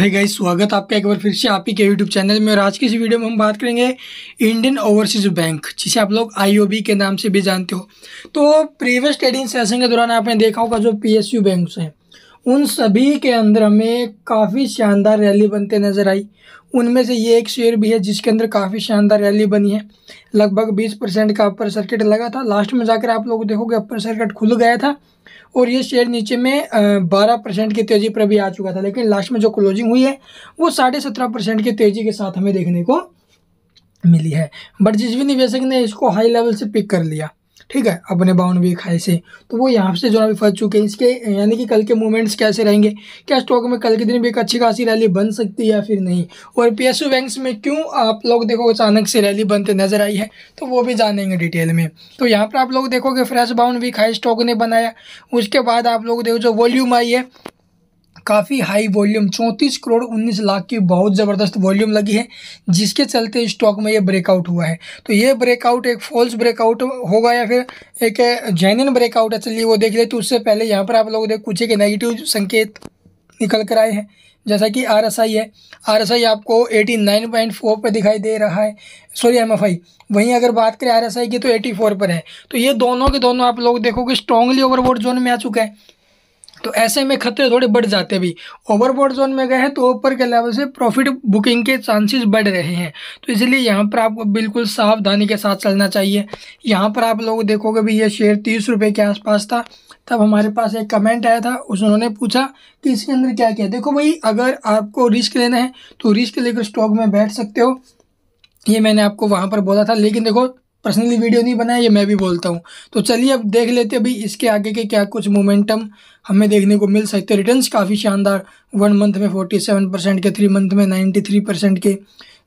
है गाइस स्वागत आपका एक बार फिर से आप ही के यूट्यूब चैनल में और आज की इस वीडियो में हम बात करेंगे इंडियन ओवरसीज बैंक जिसे आप लोग आईओबी के नाम से भी जानते हो तो प्रीवियस ट्रेडिंग सेशन के दौरान आपने देखा होगा जो पीएसयू बैंक्स हैं उन सभी के अंदर हमें काफ़ी शानदार रैली बनते नज़र आई उनमें से ये एक शेयर भी है जिसके अंदर काफ़ी शानदार रैली बनी है लगभग 20 परसेंट का अपर सर्किट लगा था लास्ट में जाकर आप लोग देखोगे अपर सर्किट खुल गया था और ये शेयर नीचे में बारह परसेंट की तेज़ी पर भी आ चुका था लेकिन लास्ट में जो क्लोजिंग हुई है वो साढ़े सत्रह परसेंट की तेज़ी के साथ हमें देखने को मिली है बट जिस भी निवेशक ने इसको हाई लेवल से पिक कर लिया ठीक है अपने बाउन वीक हाई से तो वो यहाँ से जो है फंस चुके हैं इसके यानी कि कल के मूवमेंट्स कैसे रहेंगे क्या स्टॉक में कल के दिन भी एक अच्छी खासी रैली बन सकती है या फिर नहीं और पी एस बैंक्स में क्यों आप लोग देखो अचानक से रैली बनते नजर आई है तो वो भी जानेंगे डिटेल में तो यहाँ पर आप लोग देखोगे फ्रेश बाउंड वीक हाई स्टॉक ने बनाया उसके बाद आप लोग देखो जो वॉल्यूम आई है काफ़ी हाई वॉल्यूम चौंतीस करोड़ उन्नीस लाख की बहुत ज़बरदस्त वॉल्यूम लगी है जिसके चलते स्टॉक में ये ब्रेकआउट हुआ है तो ये ब्रेकआउट एक फॉल्स ब्रेकआउट होगा या फिर एक जैनियन ब्रेकआउट है चलिए वो देख लेते तो उससे पहले यहाँ पर आप लोग देख कुछ एक नेगेटिव संकेत निकल कर आए हैं जैसा कि आर एस आई है आर एस आई आपको एटी नाइन पॉइंट फोर पर दिखाई दे रहा है सॉरी एम एफ आई वहीं अगर बात करें आर एस आई की तो एटी फोर पर है तो ये दोनों के दोनों आप लोग देखोगे कि स्ट्रॉन्गली ओवरबोर्ड जोन में आ चुका है तो ऐसे में खतरे थोड़े बढ़ जाते भी ओवरबोर्ड जोन में गए हैं तो ऊपर के लेवल से प्रॉफिट बुकिंग के चांसेस बढ़ रहे हैं तो इसलिए यहाँ पर आपको बिल्कुल सावधानी के साथ चलना चाहिए यहाँ पर आप लोग देखोगे भी ये शेयर तीस रुपये के आसपास था तब हमारे पास एक कमेंट आया था उन्होंने पूछा कि इसके अंदर क्या क्या देखो भाई अगर आपको रिस्क लेना है तो रिस्क लेकर स्टॉक में बैठ सकते हो ये मैंने आपको वहाँ पर बोला था लेकिन देखो पर्सनली वीडियो नहीं बनाया ये मैं भी बोलता हूँ तो चलिए अब देख लेते हैं भाई इसके आगे के क्या कुछ मोमेंटम हमें देखने को मिल सकते रिटर्न्स काफ़ी शानदार वन मंथ में फोर्टी सेवन परसेंट के थ्री मंथ में नाइन्टी थ्री परसेंट के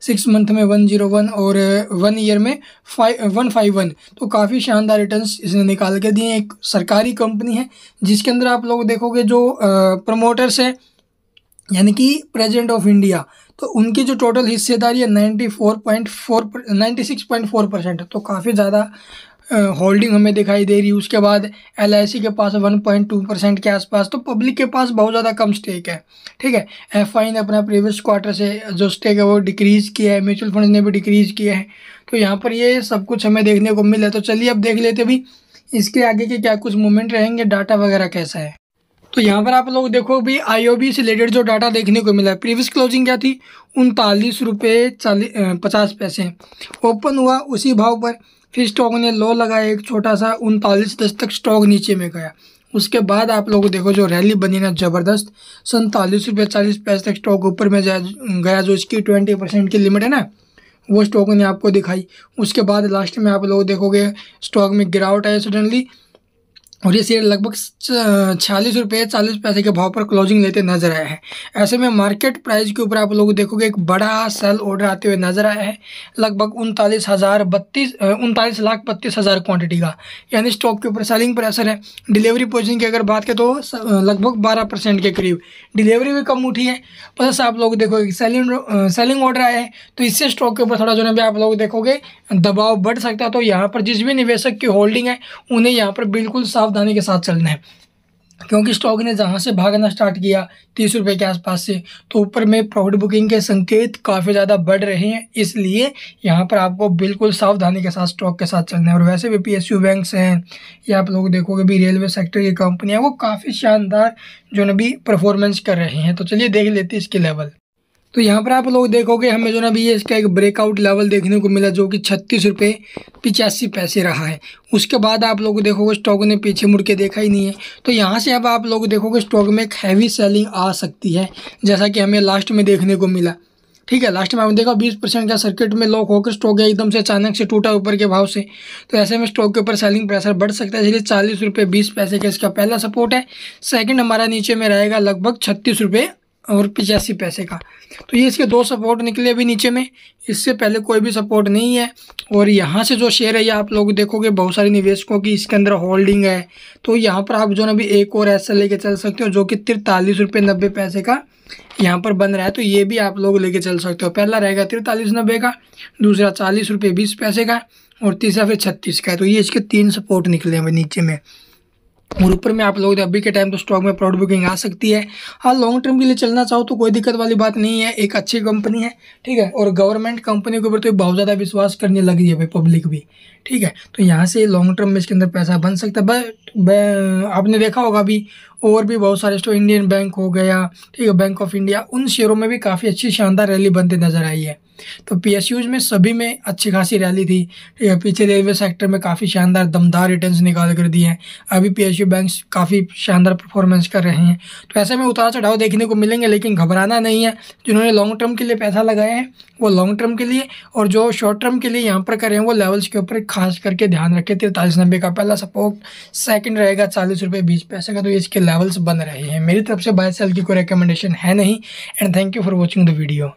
सिक्स मंथ में वन जीरो वन और वन uh, ईयर में फाइव वन फाइव वन तो काफ़ी शानदार रिटर्न्स इसने निकाल के दिए एक सरकारी कंपनी है जिसके अंदर आप लोग देखोगे जो प्रमोटर्स uh, हैं यानी कि प्रेजिडेंट ऑफ इंडिया तो उनकी जो टोटल हिस्सेदारी है ninety four point four ninety six point four percent तो काफ़ी ज़्यादा होल्डिंग हमें दिखाई दे रही है उसके बाद एल के पास वन पॉइंट टू परसेंट के आसपास तो पब्लिक के पास बहुत ज़्यादा कम स्टेक है ठीक है एफ ने अपना प्रीवियस क्वार्टर से जो स्टेक है वो डिक्रीज़ किया है म्यूचुअल फंड ने भी डिक्रीज़ किया है तो यहाँ पर ये सब कुछ हमें देखने को मिला तो चलिए अब देख लेते भी इसके आगे के क्या कुछ मूवमेंट रहेंगे डाटा वगैरह कैसा है तो यहाँ पर आप लोग देखो भी आईओबी से रिलेटेड जो डाटा देखने को मिला है प्रीवियस क्लोजिंग क्या थी उनतालीस रुपये चालीस पचास पैसे ओपन हुआ उसी भाव पर फिर स्टॉक ने लो लगाया एक छोटा सा उनतालीस दस तक स्टॉक नीचे में गया उसके बाद आप लोग देखो जो रैली बनी ना ज़बरदस्त सैंतालीस रुपये चालीस पैसे तक स्टॉक ऊपर में गया जो इसकी ट्वेंटी परसेंट की लिमिट है ना वो स्टॉक ने आपको दिखाई उसके बाद लास्ट में आप लोग देखोगे स्टॉक में गिरावट आई सडनली और ये शेयर लगभग छियालीस रुपये चालीस पैसे के भाव पर क्लोजिंग लेते नजर आए हैं ऐसे में मार्केट प्राइस के ऊपर आप लोग देखोगे एक बड़ा सेल ऑर्डर आते हुए नजर आया है लगभग उनतालीस हज़ार बत्तीस उनतालीस लाख बत्तीस हज़ार क्वान्टिटी का यानी स्टॉक के ऊपर सेलिंग प्रेशर है डिलीवरी पोजिशन की अगर बात करें तो लगभग बारह परसेंट के करीब डिलीवरी भी कम उठी है प्लस आप लोग देखोगे सेलिंग सेलिंग ऑर्डर आए हैं तो इससे स्टॉक के ऊपर थोड़ा जो ना भी आप लोग देखोगे दबाव बढ़ सकता है तो यहाँ पर जिस भी निवेशक की होल्डिंग है उन्हें यहाँ पर बिल्कुल साफ सावधानी के साथ चलना है क्योंकि स्टॉक ने जहाँ से भागना स्टार्ट किया तीस रुपये के आसपास से तो ऊपर में प्रॉफिट बुकिंग के संकेत काफ़ी ज़्यादा बढ़ रहे हैं इसलिए यहाँ पर आपको बिल्कुल सावधानी के साथ स्टॉक के साथ चलना है और वैसे भी पी एस यू बैंक्स हैं या आप लोग देखोगे भी रेलवे सेक्टर की कंपनियाँ वो काफ़ी शानदार जो न भी परफॉर्मेंस कर रहे हैं तो चलिए देख लेते हैं इसके लेवल तो यहाँ पर आप लोग देखोगे हमें जो ना भी इसका एक ब्रेकआउट लेवल देखने को मिला जो कि छत्तीस रुपये पिचासी पैसे रहा है उसके बाद आप लोग देखोगे स्टॉक ने पीछे मुड़ के देखा ही नहीं है तो यहाँ से अब आप लोग देखोगे स्टॉक में एक हैवी सेलिंग आ सकती है जैसा कि हमें लास्ट में देखने को मिला ठीक है लास्ट में आपने देखा 20 परसेंट का सर्किट में लॉक होकर स्टॉक एकदम से अचानक से टूटा ऊपर के भाव से तो ऐसे में स्टॉक के ऊपर सेलिंग प्रेशर बढ़ सकता है इसलिए चालीस रुपये बीस पैसे का इसका पहला सपोर्ट है सेकंड हमारा नीचे में रहेगा लगभग छत्तीस रुपये और पचासी पैसे का तो ये इसके दो सपोर्ट निकले अभी नीचे में इससे पहले कोई भी सपोर्ट नहीं है और यहाँ से जो शेयर है ये आप लोग देखोगे बहुत सारे निवेशकों की इसके अंदर होल्डिंग है तो यहाँ पर आप जो ना अभी एक और ऐसा लेके चल सकते हो जो कि तिरतालीस रुपये नब्बे पैसे का यहाँ पर बन रहा है तो ये भी आप लोग लेके चल सकते हो पहला रहेगा तिरतालीस नब्बे का दूसरा चालीस रुपये बीस पैसे का और तीसरा फिर छत्तीस का है तो ये इसके तीन सपोर्ट निकले हैं नीचे में और ऊपर में आप लोग अभी के टाइम तो स्टॉक में प्रॉफिट बुकिंग आ सकती है हाँ लॉन्ग टर्म के लिए चलना चाहो तो कोई दिक्कत वाली बात नहीं है एक अच्छी कंपनी है ठीक है और गवर्नमेंट कंपनी के ऊपर तो बहुत ज़्यादा विश्वास करने लग रही है भाई पब्लिक भी ठीक है तो यहाँ से लॉन्ग टर्म में इसके अंदर पैसा बन सकता है बट आपने देखा होगा अभी और भी बहुत सारे स्टॉक इंडियन बैंक हो गया ठीक है बैंक ऑफ इंडिया उन शेयरों में भी काफ़ी अच्छी शानदार रैली बनते नज़र आई है तो पी में सभी में अच्छी खासी रैली थी पीछे रेलवे सेक्टर में काफ़ी शानदार दमदार रिटर्न्स निकाल कर दिए हैं अभी पी बैंक काफ़ी शानदार परफॉर्मेंस कर रहे हैं तो ऐसे में उतार चढ़ाव देखने को मिलेंगे लेकिन घबराना नहीं है जिन्होंने लॉन्ग टर्म के लिए पैसा लगाया है वो लॉन्ग टर्म के लिए और जो शॉर्ट टर्म के लिए यहाँ पर करें वो लेवल्स के ऊपर खास करके ध्यान रखें तिरतालीस नब्बे का पहला सपोर्ट सेकंड रहेगा चालीस रुपये बीस पैसे का तो इसके लेवल्स बन रहे हैं मेरी तरफ से बाय सेल की कोई रिकमेंडेशन है नहीं and thank you for watching the video